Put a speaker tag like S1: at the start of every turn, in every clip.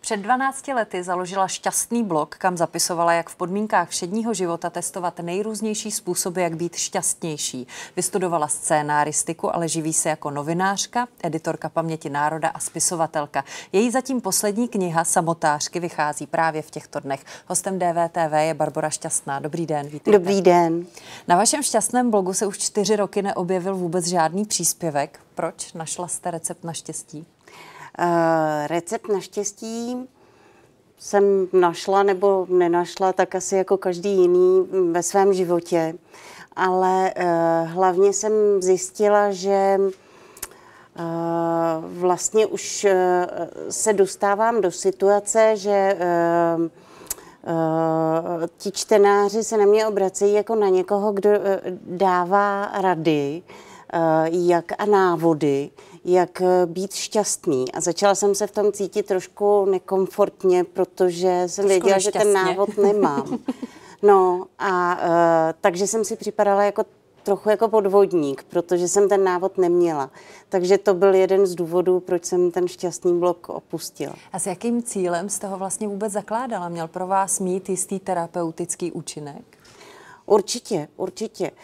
S1: Před 12 lety založila šťastný blog, kam zapisovala, jak v podmínkách všedního života testovat nejrůznější způsoby, jak být šťastnější. Vystudovala scénáristiku, ale živí se jako novinářka, editorka paměti národa a spisovatelka. Její zatím poslední kniha Samotářky vychází právě v těchto dnech. Hostem DVTV je Barbara Šťastná. Dobrý den, vítejte. Dobrý den. Na vašem šťastném blogu se už čtyři roky neobjevil vůbec žádný
S2: příspěvek. Proč? Našla jste recept na štěstí? Eh, recept naštěstí jsem našla nebo nenašla, tak asi jako každý jiný ve svém životě. Ale eh, hlavně jsem zjistila, že eh, vlastně už se dostávám do situace, že Uh, ti čtenáři se na mě obracejí jako na někoho, kdo uh, dává rady, Eh, jak a návody, jak eh, být šťastný. A začala jsem se v tom cítit trošku nekomfortně, protože jsem věděla, že ten návod nemám. No a eh, takže jsem si připadala jako trochu jako podvodník, protože jsem ten návod neměla. Takže to byl jeden z důvodů, proč jsem ten šťastný blok opustila.
S1: A s jakým cílem z toho vlastně vůbec zakládala? Měl pro vás mít jistý terapeutický účinek?
S2: Určitě, určitě. Uh,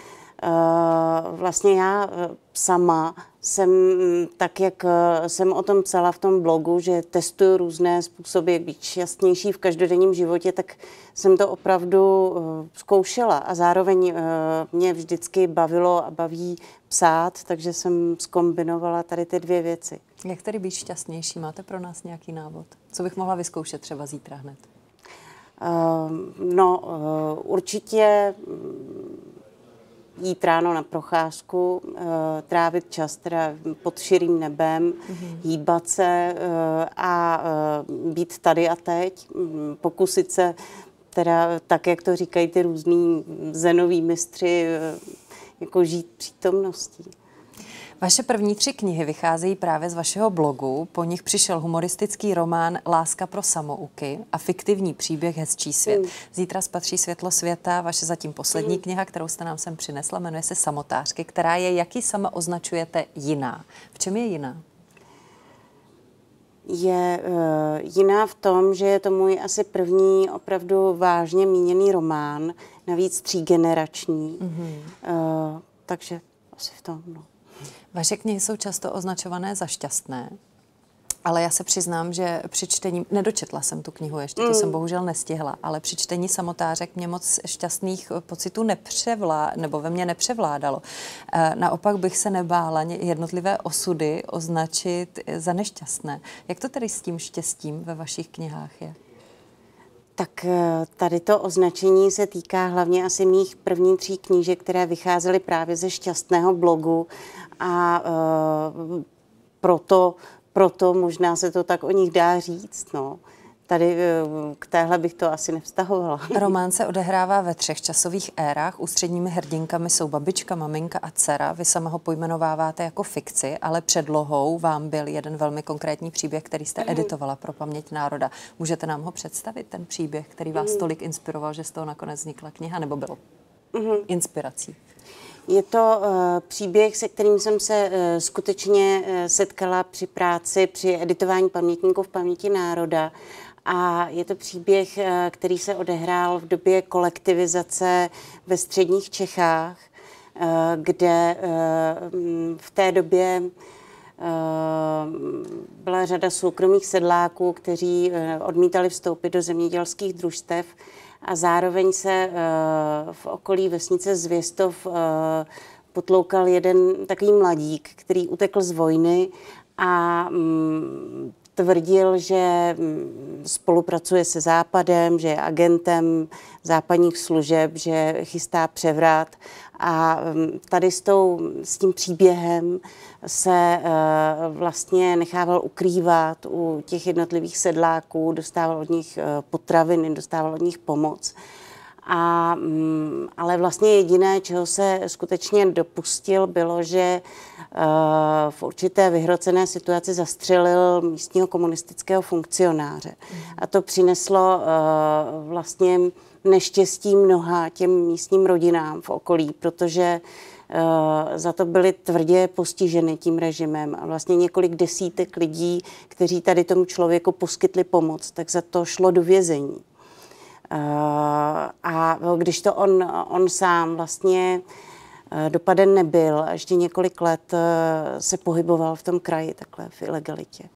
S2: Eh, vlastně já eh, sama jsem, mm, tak jak eh, jsem o tom psala v tom blogu, že testuju různé způsoby, jak být šťastnější v každodenním životě, tak jsem to opravdu zkoušela a zároveň mě vždycky bavilo a baví psát, takže jsem skombinovala tady ty dvě věci.
S1: Jak tedy být šťastnější? Máte pro nás nějaký návod? Co bych
S2: mohla vyzkoušet třeba zítra hned? No, určitě mm, jít ráno na procházku, eh, trávit čas teda pod širým nebem, mm-hmm. hýbat se eh, a eh, být tady a teď, pokusit se teda tak, jak to říkají ty různí zenoví mistři, jako žít přítomností.
S1: Vaše první tři knihy vycházejí právě z vašeho blogu. Po nich přišel humoristický román Láska pro samouky a fiktivní příběh Hezčí svět. Mm. Zítra spatří světlo světa, vaše zatím poslední mm. kniha, kterou jste nám sem přinesla, jmenuje se Samotářky, která je, jaký sama označujete, jiná. V čem je jiná?
S2: je uh, jiná v tom, že je to můj asi první opravdu vážně míněný román, navíc třígenerační. Mm-hmm. Uh, takže asi v tom. No. Vaše
S1: knihy jsou často označované za šťastné, ale já se přiznám, že při čtení, nedočetla jsem tu knihu ještě, to mm. jsem bohužel nestihla, ale při čtení samotářek mě moc šťastných eh, pocitů nepřevlá, nebo ve mně nepřevládalo. E, naopak bych se nebála jednotlivé osudy označit eh, za nešťastné. Jak to tedy s tím štěstím ve vašich knihách je?
S2: Tak eh, tady to označení se týká hlavně asi mých prvních tří knížek, které vycházely právě ze šťastného blogu a eh, proto, proto možná se to tak o nich dá říct. No tady eh, k téhle bych to asi nevztahovala. Román se odehrává ve třech časových
S1: érách. Ústředními hrdinkami jsou babička, maminka a dcera. Vy sama ho pojmenováváte jako fikci, ale předlohou vám byl jeden velmi konkrétní příběh, který jste editovala pro paměť národa. Můžete nám ho představit, ten příběh, který vás mhm. tolik inspiroval, že z toho nakonec vznikla kniha, nebo byl
S2: mhm. inspirací? Je to eh, příběh, se kterým jsem se eh, skutečně eh, setkala při práci, při editování pamětníků v paměti národa. A je to příběh, který se odehrál v době kolektivizace ve středních Čechách, kde mm, v té době byla řada soukromých sedláků, kteří odmítali vstoupit do zemědělských družstev a zároveň se eh, v okolí vesnice Zvěstov eh, potloukal jeden takový mladík, který utekl z vojny a mm, tvrdil, že mm, spolupracuje se Západem, že je agentem západních služeb, že chystá převrat a mm, tady s, tou, s tím příběhem se eh, vlastně nechával ukrývat u těch jednotlivých sedláků, dostával od nich eh, potraviny, dostával od nich pomoc. A Mm, ale vlastně jediné, čeho se skutečně dopustil, bylo, že eh, v určité vyhrocené situaci zastřelil místního komunistického funkcionáře. A to přineslo eh, vlastně neštěstí mnoha těm místním rodinám v okolí, protože eh, za to byly tvrdě postiženy tím režimem. A vlastně několik desítek lidí, kteří tady tomu člověku poskytli pomoc, tak za to šlo do vězení když to on, on sám vlastně eh, dopaden nebyl a ještě několik let eh, se pohyboval v tom kraji takhle v ilegalitě.